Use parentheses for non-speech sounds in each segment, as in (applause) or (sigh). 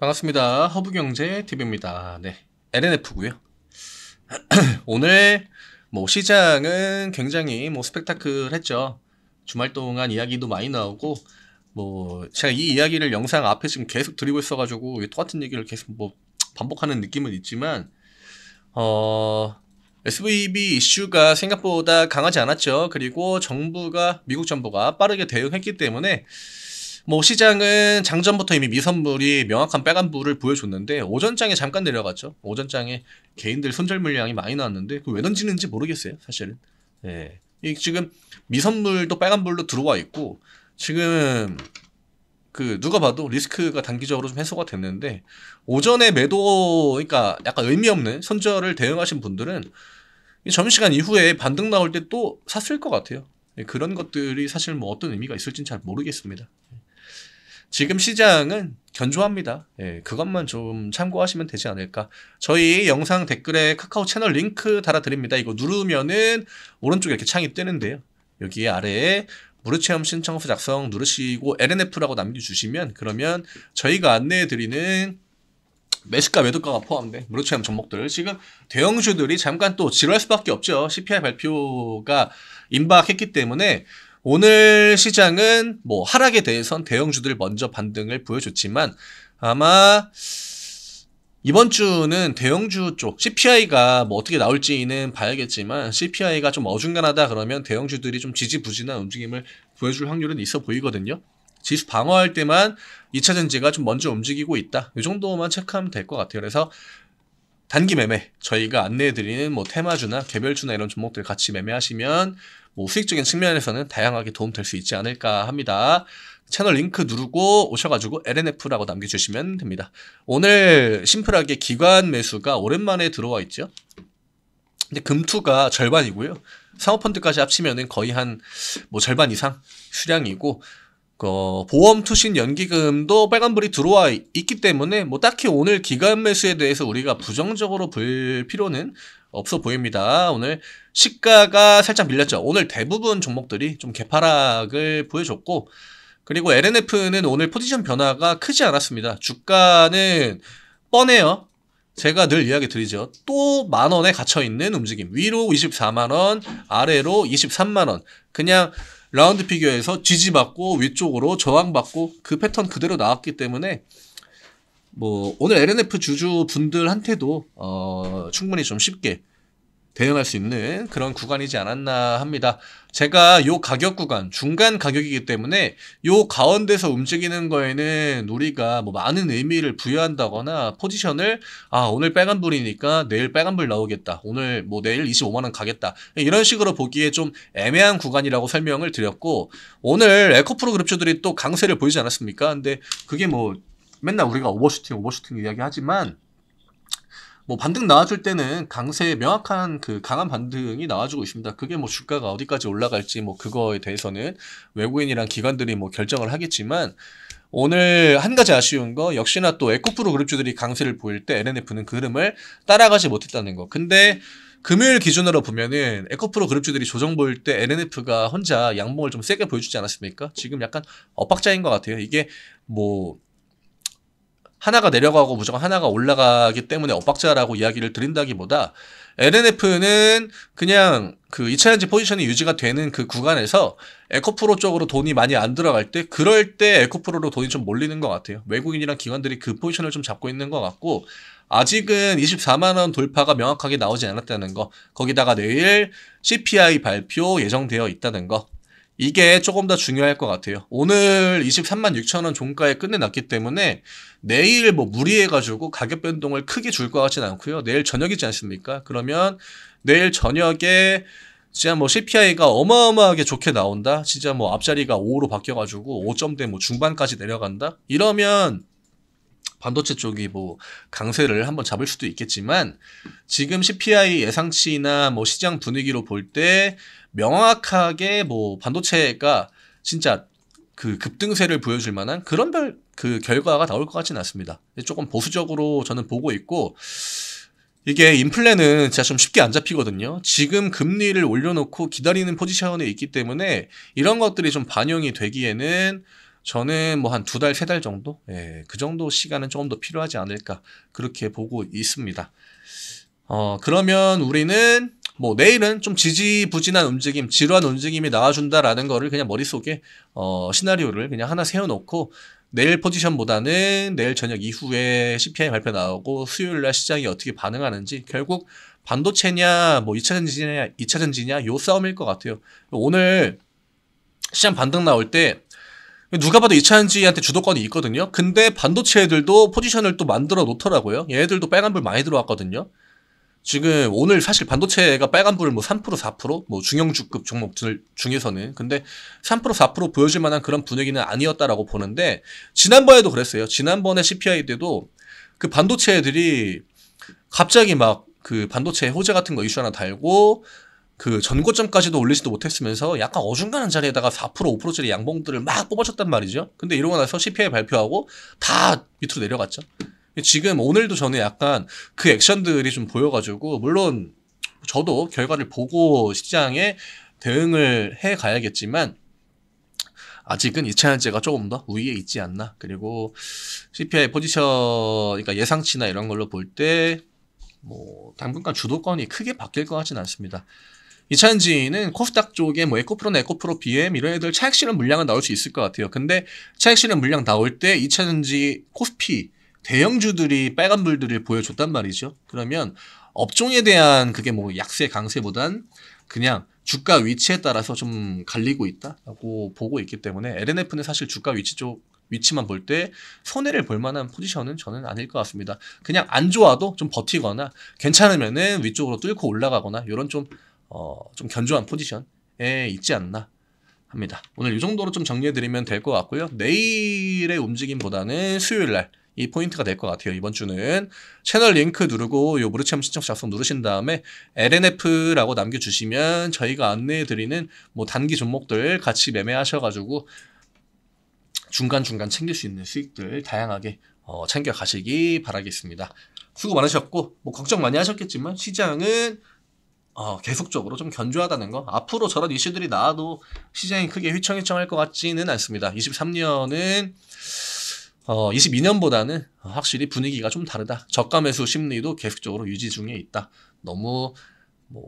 반갑습니다. 허브경제TV입니다. 네. LNF고요. (clears throat) 오늘 뭐 시장은 굉장히 뭐 스펙타클했죠. 주말 동안 이야기도 많이 나오고 뭐 제가 이 이야기를 영상 앞에 지금 계속 드리고 있어 가지고 똑같은 얘기를 계속 뭐 반복하는 느낌은 있지만 어 SVB 이슈가 생각보다 강하지 않았죠. 그리고 정부가 미국 정부가 빠르게 대응했기 때문에 뭐 시장은 장전부터 이미 미선물이 명확한 빨간불을 보여줬는데 오전장에 잠깐 내려갔죠. 오전장에 개인들 손절 물량이 많이 나왔는데 그왜 던지는지 모르겠어요. 사실은. 예. 이 지금 미선물도 빨간불로 들어와 있고 지금 그 누가 봐도 리스크가 단기적으로 좀 해소가 됐는데 오전에 매도 그러니까 약간 의미 없는 손절을 대응하신 분들은 점심시간 이후에 반등 나올 때 또 샀을 것 같아요. 예, 그런 것들이 사실 뭐 어떤 의미가 있을지는 잘 모르겠습니다. 지금 시장은 견조합니다. 예, 그것만 좀 참고하시면 되지 않을까. 저희 영상 댓글에 카카오 채널 링크 달아드립니다. 이거 누르면은 오른쪽에 이렇게 창이 뜨는데요. 여기 아래에 무료체험 신청서 작성 누르시고 LNF라고 남겨주시면 그러면 저희가 안내해드리는 매수가 매도가가 포함된 무료체험 종목들 지금 대형주들이 잠깐 또 지루할 수밖에 없죠. CPI 발표가 임박했기 때문에 오늘 시장은 뭐 하락에 대해선 대형주들 먼저 반등을 보여줬지만 아마 이번 주는 대형주 쪽 CPI가 뭐 어떻게 나올지는 봐야겠지만 CPI가 좀 어중간하다 그러면 대형주들이 좀 지지부진한 움직임을 보여줄 확률은 있어 보이거든요. 지수 방어할 때만 2차전지가 좀 먼저 움직이고 있다. 이 정도만 체크하면 될 것 같아요. 그래서 단기 매매 저희가 안내해드리는 뭐 테마주나 개별주나 이런 종목들 같이 매매하시면 뭐 수익적인 측면에서는 다양하게 도움될 수 있지 않을까 합니다. 채널 링크 누르고 오셔가지고 LNF라고 남겨주시면 됩니다. 오늘 심플하게 기관 매수가 오랜만에 들어와 있죠. 근데 금투가 절반이고요. 상호펀드까지 합치면 거의 한 뭐 절반 이상 수량이고 그 보험 투신 연기금도 빨간불이 들어와 있기 때문에 뭐 딱히 오늘 기간 매수에 대해서 우리가 부정적으로 볼 필요는 없어 보입니다. 오늘 시가가 살짝 밀렸죠. 오늘 대부분 종목들이 좀 개파락을 보여줬고 그리고 LNF는 오늘 포지션 변화가 크지 않았습니다. 주가는 뻔해요. 제가 늘 이야기 드리죠. 또 만원에 갇혀있는 움직임. 위로 24만원, 아래로 23만원. 그냥 라운드 피규어에서 지지받고 위쪽으로 저항받고 그 패턴 그대로 나왔기 때문에 뭐 오늘 LNF 주주 분들한테도 어 충분히 좀 쉽게 대응할 수 있는 그런 구간이지 않았나 합니다. 제가 요 가격 구간, 중간 가격이기 때문에 요 가운데서 움직이는 거에는 우리가 뭐 많은 의미를 부여한다거나 포지션을 아, 오늘 빨간불이니까 내일 빨간불 나오겠다. 오늘 뭐 내일 25만원 가겠다. 이런 식으로 보기에 좀 애매한 구간이라고 설명을 드렸고 오늘 에코프로 그룹주들이 또 강세를 보이지 않았습니까? 근데 그게 뭐 맨날 우리가 오버슈팅, 오버슈팅 이야기 하지만 뭐 반등 나와줄 때는 강세에 명확한 그 강한 반등이 나와주고 있습니다. 그게 뭐 주가가 어디까지 올라갈지 뭐 그거에 대해서는 외국인이랑 기관들이 뭐 결정을 하겠지만 오늘 한 가지 아쉬운 거 역시나 또 에코프로 그룹주들이 강세를 보일 때 LNF는 그 흐름을 따라가지 못했다는 거. 근데 금요일 기준으로 보면은 에코프로 그룹주들이 조정 보일 때 LNF가 혼자 양봉을 좀 세게 보여주지 않았습니까? 지금 약간 엇박자인 것 같아요. 이게 뭐 하나가 내려가고 무조건 하나가 올라가기 때문에 엇박자라고 이야기를 드린다기보다 LNF는 그냥 그 이차전지 포지션이 유지가 되는 그 구간에서 에코프로 쪽으로 돈이 많이 안 들어갈 때 그럴 때 에코프로로 돈이 좀 몰리는 것 같아요. 외국인이랑 기관들이 그 포지션을 좀 잡고 있는 것 같고 아직은 24만 원 돌파가 명확하게 나오지 않았다는 거 거기다가 내일 CPI 발표 예정되어 있다는 거 이게 조금 더 중요할 것 같아요. 오늘 23만 6천 원 종가에 끝내놨기 때문에 내일 뭐 무리해가지고 가격 변동을 크게 줄 것같진 않고요. 내일 저녁이지 않습니까? 그러면 내일 저녁에 진짜 뭐 CPI가 어마어마하게 좋게 나온다. 진짜 뭐 앞자리가 5로 바뀌어가지고 5점대 뭐 중반까지 내려간다. 이러면 반도체 쪽이 뭐 강세를 한번 잡을 수도 있겠지만 지금 CPI 예상치나 뭐 시장 분위기로 볼 때 명확하게 뭐 반도체가 진짜 그 급등세를 보여줄 만한 그런 별그 결과가 나올 것 같지는 않습니다. 조금 보수적으로 저는 보고 있고 이게 인플레는 진짜 좀 쉽게 안 잡히거든요. 지금 금리를 올려놓고 기다리는 포지션에 있기 때문에 이런 것들이 좀 반영이 되기에는 저는 뭐 한 두 달, 세 달 정도? 예, 그 정도 시간은 조금 더 필요하지 않을까. 그렇게 보고 있습니다. 어, 그러면 우리는 뭐 내일은 좀 지지부진한 움직임, 지루한 움직임이 나와준다라는 거를 그냥 머릿속에 어, 시나리오를 그냥 하나 세워놓고 내일 포지션보다는 내일 저녁 이후에 CPI 발표 나오고 수요일 날 시장이 어떻게 반응하는지 결국 반도체냐 뭐 2차 전지냐 2차 전지냐 요 싸움일 것 같아요. 오늘 시장 반등 나올 때 누가 봐도 이찬지한테 주도권이 있거든요. 근데 반도체 애들도 포지션을 또 만들어 놓더라고요. 얘들도 빨간불 많이 들어왔거든요. 지금 오늘 사실 반도체가 빨간불 뭐 3%, 4%뭐 중형주급 종목들 중에서는 근데 3% 4% 보여줄 만한 그런 분위기는 아니었다라고 보는데 지난번에도 그랬어요. 지난번에 CPI 때도 그 반도체 애들이 갑자기 막 그 반도체 호재 같은 거 이슈 하나 달고 그 전고점까지도 올리지도 못했으면서 약간 어중간한 자리에다가 4% 5%짜리 양봉들을 막 뽑아쳤단 말이죠. 근데 이러고 나서 CPI 발표하고 다 밑으로 내려갔죠. 지금 오늘도 저는 약간 그 액션들이 좀 보여가지고 물론 저도 결과를 보고 시장에 대응을 해 가야겠지만 아직은 이차현제가 조금 더 우위에 있지 않나. 그리고 CPI 포지션, 그러니까 예상치나 이런 걸로 볼 때, 뭐, 당분간 주도권이 크게 바뀔 것 같지는 않습니다. 2차전지는 코스닥 쪽에 뭐에코프로 에코프로 BM 이런 애들 차액 실현 물량은 나올 수 있을 것 같아요. 근데 차액 실현 물량 나올 때 2차전지 코스피 대형주들이 빨간불들을 보여줬단 말이죠. 그러면 업종에 대한 그게 뭐 약세 강세보단 그냥 주가 위치에 따라서 좀 갈리고 있다라고 보고 있기 때문에 LNF는 사실 주가 위치 쪽 위치만 볼 때 손해를 볼 만한 포지션은 저는 아닐 것 같습니다. 그냥 안 좋아도 좀 버티거나 괜찮으면은 위쪽으로 뚫고 올라가거나 이런 좀 어, 좀 견조한 포지션에 있지 않나 합니다. 오늘 이 정도로 좀 정리해드리면 될 것 같고요. 내일의 움직임보다는 수요일 날 이 포인트가 될 것 같아요. 이번 주는 채널 링크 누르고 요 무르체험 신청 작성 누르신 다음에 LNF라고 남겨주시면 저희가 안내해드리는 뭐 단기 종목들 같이 매매하셔가지고 중간중간 챙길 수 있는 수익들 다양하게 어, 챙겨가시기 바라겠습니다. 수고 많으셨고 뭐 걱정 많이 하셨겠지만 시장은 어, 계속적으로 좀 견조하다는 거. 앞으로 저런 이슈들이 나와도 시장이 크게 휘청휘청할 것 같지는 않습니다. 23년은 어, 22년보다는 확실히 분위기가 좀 다르다. 저가 매수 심리도 계속적으로 유지 중에 있다. 너무 뭐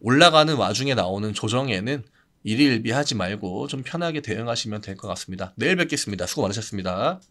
올라가는 와중에 나오는 조정에는 일일비하지 말고 좀 편하게 대응하시면 될 것 같습니다. 내일 뵙겠습니다. 수고 많으셨습니다.